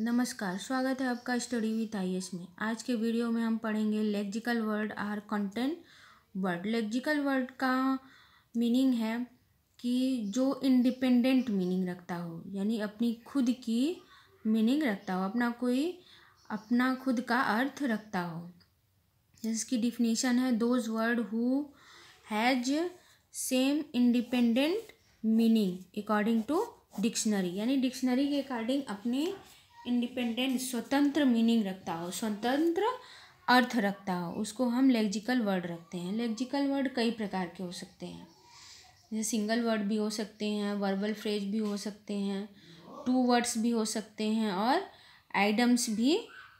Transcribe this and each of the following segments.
नमस्कार स्वागत है आपका स्टडी विथ आई में आज के वीडियो में हम पढ़ेंगे lexical word or content word lexical word का मीनिंग है कि जो इंडिपेंडेंट मीनिंग रखता हो यानी अपनी खुद की मीनिंग रखता हो अपना कोई अपना खुद का अर्थ रखता हो जिसकी डिफिनेशन है those word who has same independent meaning according to dictionary यानी डिक्शनरी के अकॉर्डिंग अपने इंडिपेंडेंट स्वतंत्र मीनिंग रखता हो स्वतंत्र अर्थ रखता हो उसको हम लेक्जिकल वर्ड रखते हैं लेक्जिकल वर्ड कई प्रकार के हो सकते हैं जैसे सिंगल वर्ड भी हो सकते हैं वर्बल फ्रेज भी हो सकते हैं टू वर्ड्स भी हो सकते हैं और आइडम्स भी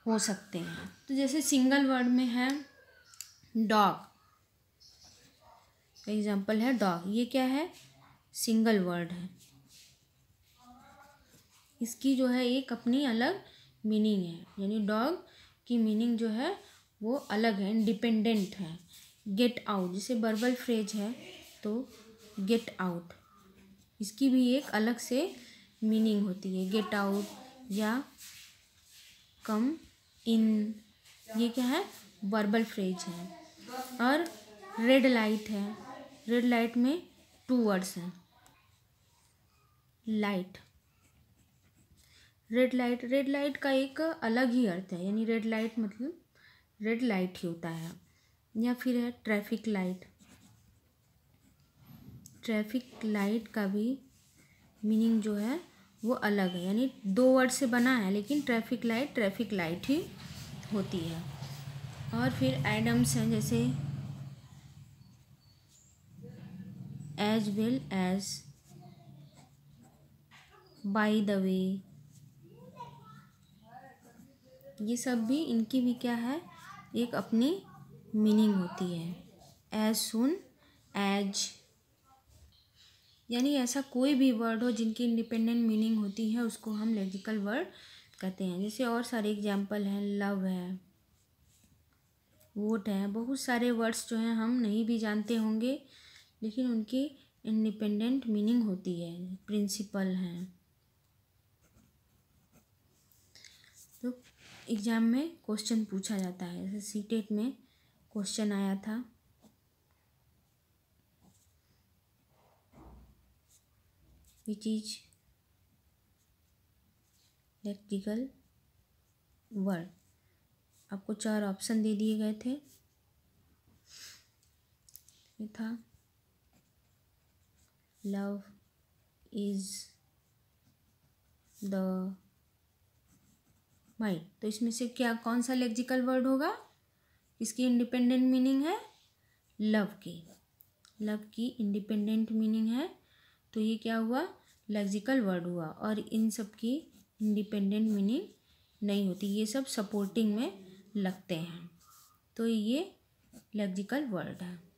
हो सकते हैं तो जैसे सिंगल वर्ड में है डॉग एग्जाम्पल है डॉग ये क्या है सिंगल वर्ड है इसकी जो है एक अपनी अलग मीनिंग है यानी डॉग की मीनिंग जो है वो अलग है इंडिपेंडेंट है गेट आउट जैसे बर्बल फ्रेज है तो गेट आउट इसकी भी एक अलग से मीनिंग होती है गेट आउट या कम इन ये क्या है बर्बल फ्रेज है और रेड लाइट है रेड लाइट में टू वर्ड्स हैं light red light red light का एक अलग ही अर्थ है यानी रेड लाइट मतलब रेड लाइट ही होता है या फिर है ट्रैफिक लाइट ट्रैफिक लाइट का भी मीनिंग जो है वो अलग है यानी दो वर्ड से बना है लेकिन ट्रैफिक लाइट ट्रैफिक लाइट ही होती है और फिर एडम्स हैं जैसे as well as by the way ये सब भी इनकी भी क्या है एक अपनी मीनिंग होती है एज सुन एज यानी ऐसा कोई भी वर्ड हो जिनकी इंडिपेंडेंट मीनिंग होती है उसको हम लॉजिकल वर्ड कहते हैं जैसे और सारे एग्जाम्पल हैं लव है वोट है बहुत सारे वर्ड्स जो हैं हम नहीं भी जानते होंगे लेकिन उनकी इंडिपेंडेंट मीनिंग होती है प्रिंसिपल हैं तो एग्ज़ाम में क्वेश्चन पूछा जाता है जैसे सी टेट में क्वेश्चन आया था विच इज इलेक्ट्रिकल वर्ड आपको चार ऑप्शन दे दिए गए थे ये था लव इज द वाई तो इसमें से क्या कौन सा लेक्जिकल वर्ड होगा इसकी इंडिपेंडेंट मीनिंग है लव की लव की इंडिपेंडेंट मीनिंग है तो ये क्या हुआ लेक्जिकल वर्ड हुआ और इन सब की इंडिपेंडेंट मीनिंग नहीं होती ये सब सपोर्टिंग में लगते हैं तो ये लेक्जिकल वर्ड है